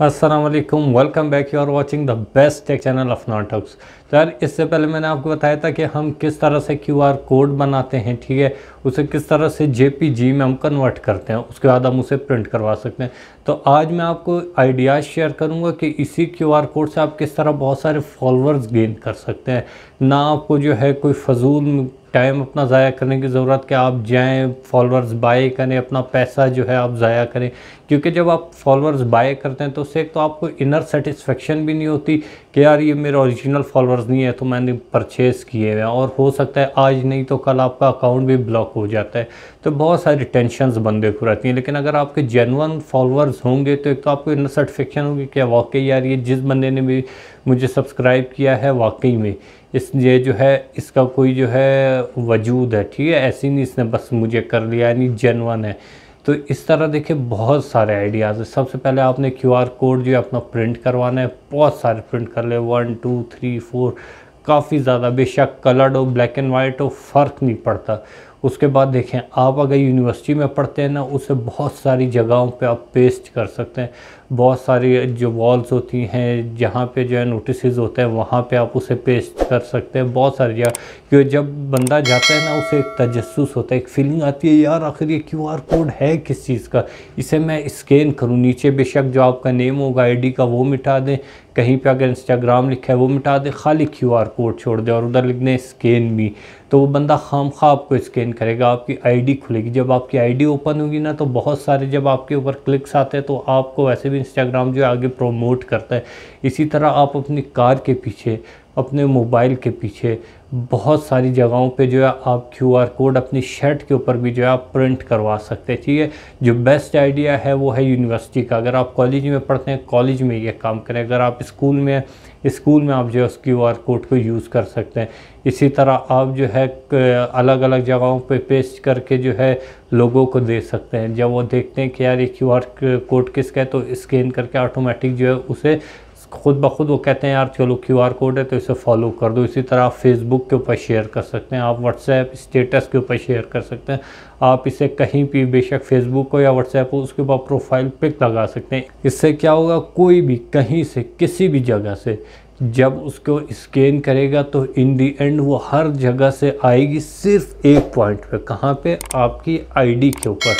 Aslam welcome back you are watching the best tech channel of नॉटक्स तो यार इससे पहले मैंने आपको बताया था कि हम किस तरह से आर कोड बनाते हैं ठीक है उसे किस तरह से जी में हम कन्वर्ट करते हैं उसके बाद हम उसे प्रिंट करवा सकते हैं तो आज मैं आपको आइडियाज़ शेयर करूंगा कि इसी आर कोड से आप किस तरह बहुत सारे फॉलोअर्स गेन कर सकते हैं ना आपको जो है कोई फजूल टाइम अपना ज़ाया करने की ज़रूरत कि आप जाएं फॉलोअर्स बाय करें अपना पैसा जो है आप ज़ाया करें क्योंकि जब आप फॉलोअर्स बाय करते हैं तो उससे एक तो आपको इनर सेटिस्फेक्शन भी नहीं होती कि यार ये मेरे ओरिजिनल फॉलोअर्स नहीं है तो मैंने परचेज़ किए हुए हैं और हो सकता है आज नहीं तो कल आपका अकाउंट भी ब्लॉक हो जाता है तो बहुत सारी टेंशनस बंदे को रहती हैं लेकिन अगर आपके जेनवन फॉलोअर्स होंगे तो एक तो आपको इनर सेटिस्फेक्शन होगी क्या वाकई यार ये जिस बंदे ने भी मुझे सब्सक्राइब किया है वाकई में इस ये जो है इसका कोई जो है वजूद है ठीक है ऐसे नहीं इसने बस मुझे कर लिया यानी जेनवन है तो इस तरह देखिए बहुत सारे आइडियाज़ है सबसे पहले आपने क्यू आर कोड जो है अपना प्रिंट करवाना है बहुत सारे प्रिंट कर ले वन टू थ्री फोर काफ़ी ज़्यादा बेशक कलर्ड हो ब्लैक एंड वाइट हो फ़र्क नहीं पड़ता उसके बाद देखें आप अगर यूनिवर्सिटी में पढ़ते हैं ना उसे बहुत सारी जगहों पे आप पेस्ट कर सकते हैं बहुत सारी जो वॉल्स होती हैं जहाँ पे जो है नोटिस होते हैं वहाँ पे आप उसे पेस्ट कर सकते हैं बहुत सारी जगह क्योंकि जब बंदा जाता है ना उसे एक तजस्स होता है एक फीलिंग आती है यार आखिर ये क्यू आर कोड है किस चीज़ का इसे मैं स्कैन करूँ नीचे बेशक जो आपका नेम होगा आई का वो मिटा दें कहीं पे अगर इंस्टाग्राम लिखा है वो मिटा दे खाली क्यू आर कोड छोड़ दे और उधर लिख दें स्कैन भी तो वो बंदा खाम खा आपको स्कैन करेगा आपकी आईडी खुलेगी जब आपकी आईडी ओपन होगी ना तो बहुत सारे जब आपके ऊपर क्लिक्स आते हैं तो आपको वैसे भी इंस्टाग्राम जो है आगे प्रोमोट करता है इसी तरह आप अपनी कार के पीछे अपने मोबाइल के पीछे बहुत सारी जगहों पे जो है आप क्यू आर कोड अपनी शर्ट के ऊपर भी जो है आप प्रिंट करवा सकते हैं ठीक है जो बेस्ट आइडिया है वो है यूनिवर्सिटी का अगर आप कॉलेज में पढ़ते हैं कॉलेज में ये काम करें अगर आप स्कूल में स्कूल में आप जो है उस क्यू आर कोड को यूज़ कर सकते हैं इसी तरह आप जो है अलग अलग जगहों पे पेस्ट करके जो है लोगों को दे सकते हैं जब वो देखते हैं कि यार ये क्यू आर कोड किसका है तो स्कैन करके ऑटोमेटिक जो है उसे खुद ब खुद वो कहते हैं यार चलो क्यू आर कोड है तो इसे फॉलो कर दो इसी तरह आप फेसबुक के ऊपर शेयर कर सकते हैं आप व्हाट्सएप स्टेटस के ऊपर शेयर कर सकते हैं आप इसे कहीं भी बेशक फेसबुक को या व्हाट्सएप को उसके ऊपर प्रोफाइल पिक लगा सकते हैं इससे क्या होगा कोई भी कहीं से किसी भी जगह से जब उसको स्कैन करेगा तो इन दी एंड वो हर जगह से आएगी सिर्फ एक पॉइंट पे कहाँ पे आपकी आईडी के ऊपर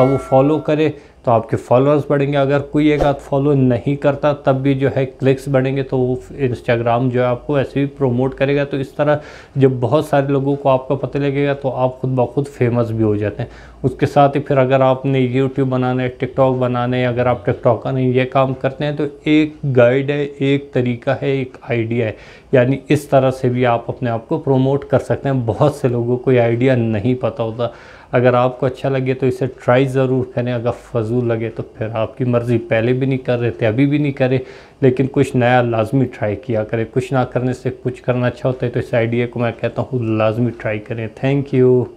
अब वो फॉलो करे तो आपके फॉलोअर्स बढ़ेंगे अगर कोई एक आध फॉलो नहीं करता तब भी जो है क्लिक्स बढ़ेंगे तो वो इंस्टाग्राम जो है आपको ऐसे भी प्रोमोट करेगा तो इस तरह जब बहुत सारे लोगों को आपका पता लगेगा तो आप खुद ब खुद फेमस भी हो जाते हैं उसके साथ ही फिर अगर आपने यूट्यूब बनाना है टिकटॉक बनाना है अगर आप टिकटॉक का नहीं ये काम करते हैं तो एक गाइड है एक तरीका है एक आइडिया है यानी इस तरह से भी आप अपने आप को प्रोमोट कर सकते हैं बहुत से लोगों को ये आइडिया नहीं पता होता अगर आपको अच्छा लगे तो इसे ट्राई ज़रूर करें अगर फजूल लगे तो फिर आपकी मर्ज़ी पहले भी नहीं कर रहे थे अभी भी नहीं करें लेकिन कुछ नया लाजमी ट्राई किया करें कुछ ना करने से कुछ करना अच्छा होता है तो इस आइडिया को मैं कहता हूँ लाजमी ट्राई करें थैंक यू